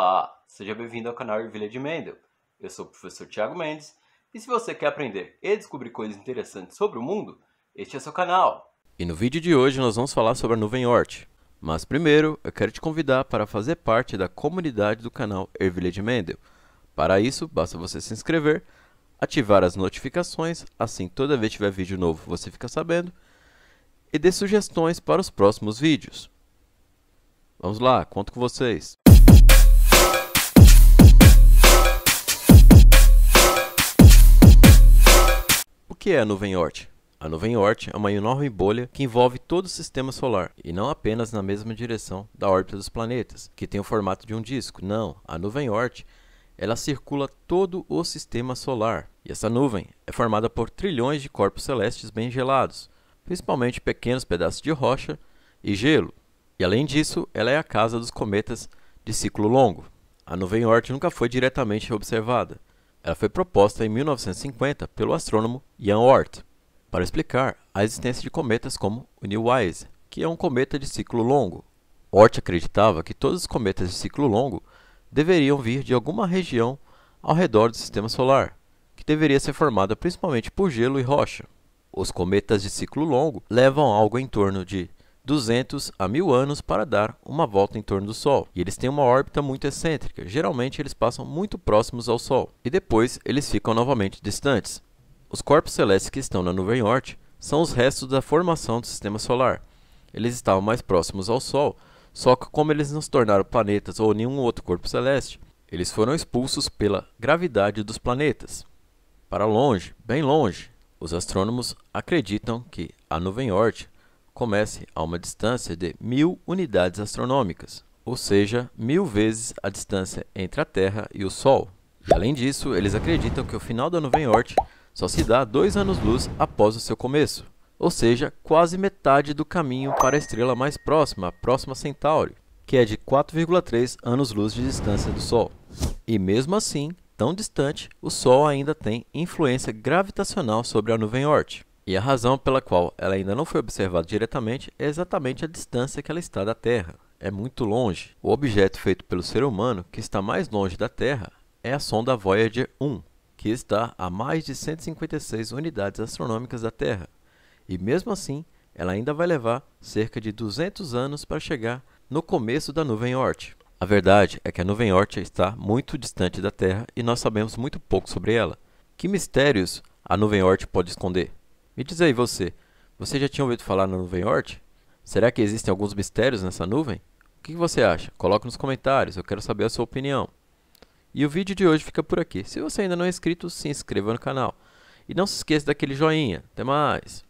Olá, seja bem-vindo ao canal Ervilha de Mendel. Eu sou o professor Tiago Mendes e se você quer aprender e descobrir coisas interessantes sobre o mundo, este é seu canal. E no vídeo de hoje nós vamos falar sobre a nuvem Hort. Mas primeiro, eu quero te convidar para fazer parte da comunidade do canal Ervilha de Mendel. Para isso, basta você se inscrever, ativar as notificações, assim toda vez que tiver vídeo novo você fica sabendo, e dê sugestões para os próximos vídeos. Vamos lá, conto com vocês! que é a nuvem Oort? A nuvem Oort é uma enorme bolha que envolve todo o sistema solar, e não apenas na mesma direção da órbita dos planetas, que tem o formato de um disco. Não, a nuvem Oort ela circula todo o sistema solar. E essa nuvem é formada por trilhões de corpos celestes bem gelados, principalmente pequenos pedaços de rocha e gelo. E além disso, ela é a casa dos cometas de ciclo longo. A nuvem Oort nunca foi diretamente observada, ela foi proposta em 1950 pelo astrônomo Jan Oort para explicar a existência de cometas como o New Neowise, que é um cometa de ciclo longo. Oort acreditava que todos os cometas de ciclo longo deveriam vir de alguma região ao redor do sistema solar, que deveria ser formada principalmente por gelo e rocha. Os cometas de ciclo longo levam algo em torno de 200 a 1000 anos para dar uma volta em torno do Sol. E eles têm uma órbita muito excêntrica, geralmente eles passam muito próximos ao Sol, e depois eles ficam novamente distantes. Os corpos celestes que estão na nuvem norte são os restos da formação do sistema solar. Eles estavam mais próximos ao Sol, só que como eles não se tornaram planetas ou nenhum outro corpo celeste, eles foram expulsos pela gravidade dos planetas. Para longe, bem longe, os astrônomos acreditam que a nuvem norte comece a uma distância de mil unidades astronômicas, ou seja, mil vezes a distância entre a Terra e o Sol. E, além disso, eles acreditam que o final da nuvem Oort só se dá dois anos-luz após o seu começo, ou seja, quase metade do caminho para a estrela mais próxima, a Próxima Centauri, que é de 4,3 anos-luz de distância do Sol. E mesmo assim, tão distante, o Sol ainda tem influência gravitacional sobre a nuvem Oort. E a razão pela qual ela ainda não foi observada diretamente é exatamente a distância que ela está da Terra. É muito longe. O objeto feito pelo ser humano que está mais longe da Terra é a sonda Voyager 1, que está a mais de 156 unidades astronômicas da Terra. E mesmo assim, ela ainda vai levar cerca de 200 anos para chegar no começo da nuvem Oort. A verdade é que a nuvem Oort está muito distante da Terra e nós sabemos muito pouco sobre ela. Que mistérios a nuvem Oort pode esconder? Me diz aí você, você já tinha ouvido falar na nuvem Orte? Será que existem alguns mistérios nessa nuvem? O que você acha? Coloque nos comentários, eu quero saber a sua opinião. E o vídeo de hoje fica por aqui. Se você ainda não é inscrito, se inscreva no canal. E não se esqueça daquele joinha. Até mais!